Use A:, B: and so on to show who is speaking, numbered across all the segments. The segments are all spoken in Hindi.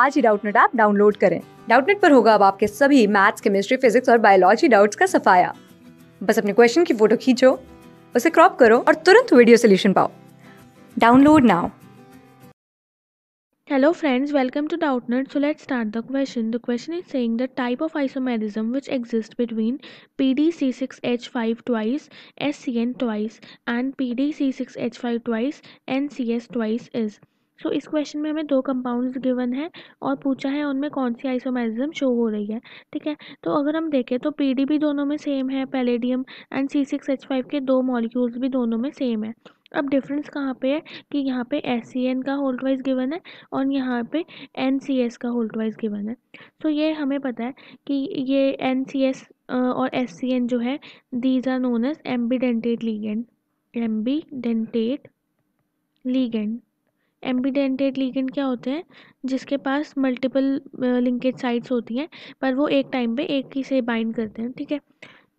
A: आज ही डाउटनेट ऐप डाउनलोड करें डाउटनेट पर होगा अब आपके सभी मैथ्स केमिस्ट्री फिजिक्स और बायोलॉजी डाउट्स का सफाया बस अपने क्वेश्चन की फोटो खींचो उसे क्रॉप करो और तुरंत वीडियो सोल्यूशन पाओ download now
B: Hello friends, welcome to DoubtNet. So let's start the question. The question is saying the type of isomerism which exists between PDC6H5 twice, SCN twice and PDC6H5 twice, NCS twice is. So इस क्वेश्चन में हमें दो कंपाउंड्स गिवन है और पूछा है उनमें कौन सी आइसोमेरिज्म शो हो रही है ठीक है तो अगर हम देखें तो पीडीबी दोनों में सेम है palladium and C six H five के दो मॉलिक्यूल्स भी दोनों में सेम है अब डिफरेंस कहाँ पे है कि यहाँ पे एस सी एन का होल्ड वाइज गिवन है और यहाँ पे एन सी एस का होल्ड वाइज गिवन है तो ये हमें पता है कि ये एन सी एस और एस सी एन जो है these are known as ambidentate ligand ambidentate ligand ambidentate ligand क्या होते हैं जिसके पास मल्टीपल लिंकेज साइट्स होती हैं पर वो एक टाइम पे एक ही से बाइंड करते हैं ठीक है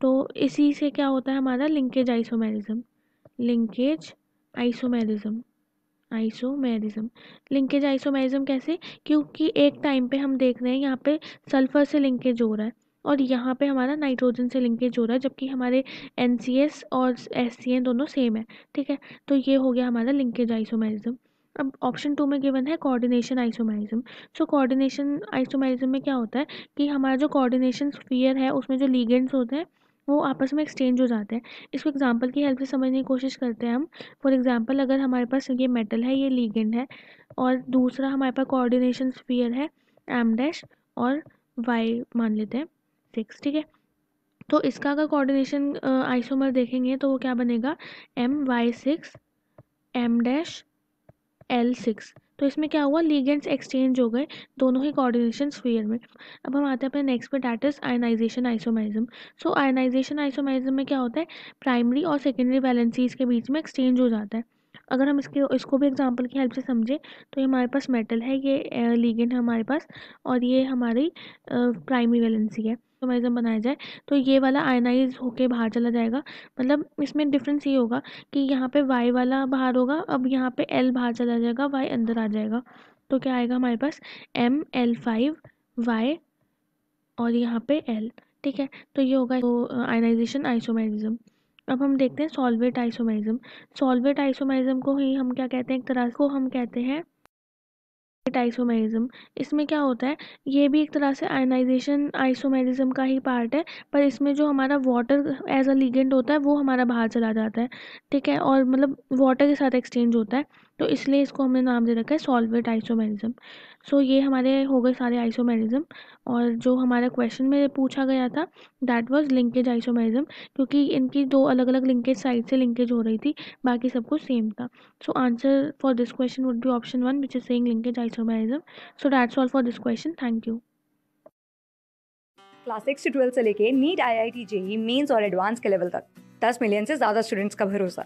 B: तो इसी से क्या होता है हमारा linkage isomerism linkage isomerism isomerism linkage isomerism कैसे क्योंकि एक टाइम पे हम देख रहे हैं यहाँ पे सल्फर से लिंकेज हो रहा है और यहाँ पे हमारा नाइट्रोजन से लिंकेज हो रहा है जबकि हमारे एन और एस दोनों सेम है ठीक है तो ये हो गया हमारा लिंकेज आइसोमेरिज्म अब ऑप्शन टू में गिवन है coordination isomerism so coordination isomerism में क्या होता है कि हमारा जो कोऑर्डिनेशन स्फीयर है उसमें जो लीगेंड्स होते हैं वो आपस में एक्सचेंज हो जाते हैं इसको एग्जांपल की हेल्प से समझने की कोशिश करते हैं हम फॉर एग्जांपल अगर हमारे पास ये मेटल है ये लीगेंड है और दूसरा हमारे पास कोऑर्डिनेशन स्फीयर है एम डैश और वाई मान लेते हैं सिक्स ठीक है तो इसका अगर कोऑर्डिनेशन आइसोमर देखेंगे तो वो क्या बनेगा M Y six M dash L six तो इसमें क्या हुआ लीगेंट्स एक्सचेंज हो गए दोनों ही कोऑर्डिनेशन स्फीयर में अब हम आते हैं अपने नेक्स्ट पे that is ionisation isomerism so ionisation isomerism में क्या होता है प्राइमरी और सेकेंडरी वैलेंसीज के बीच में एक्सचेंज हो जाता है अगर हम इसके इसको भी एग्जांपल की हेल्प से समझें तो ये हमारे पास मेटल है ये लीगेंड है हमारे पास और ये हमारी प्राइमरी वैलेंसी है तो जब बनाया जाए तो ये वाला आयनाइज होके बाहर चला जाएगा मतलब इसमें डिफरेंस ये होगा कि यहाँ पे वाई वाला बाहर होगा अब यहाँ पे एल बाहर चला जाएगा वाई अंदर आ जाएगा तो क्या आएगा हमारे पास एम एल फाइव वाई और यहाँ पे एल ठीक है तो ये होगा तो आयनाइजेशन आइसोमेरिज्म अब हम देखते हैं सॉल्वेट आइसोमाइजम सॉल्वेट आइसोमाइजम को ही हम क्या कहते हैं एक तरह को हम कहते हैं आइसोमेरिज्म इसमें क्या होता है ये भी एक तरह से आयनाइजेशन आइसोमेरिज्म का ही पार्ट है पर इसमें जो हमारा वाटर एज अ लीगेंट होता है वो हमारा बाहर चला जाता है ठीक है और मतलब वाटर के साथ एक्सचेंज होता है तो इसलिए इसको हमने नाम दे रखा है सॉल्वेट आइसोमेरिज्म सो ये हमारे हो गए सारे आइसोमेरिज्म और जो हमारा क्वेश्चन में पूछा गया था दैट वाज लिंकेज आइसोमेरिज्म क्योंकि इनकी दो अलग अलग लिंकेज साइड से लिंकेज हो रही थी बाकी सब कुछ सेम था so answer for this question would be option one which is saying linkage isomerism so that solve for this question thank you
A: class six से ट्वेल्थ से लेके NEET I I T JEE mains और एडवांस के लेवल तक दस मिलियन से ज़्यादा स्टूडेंट्स का भरोसा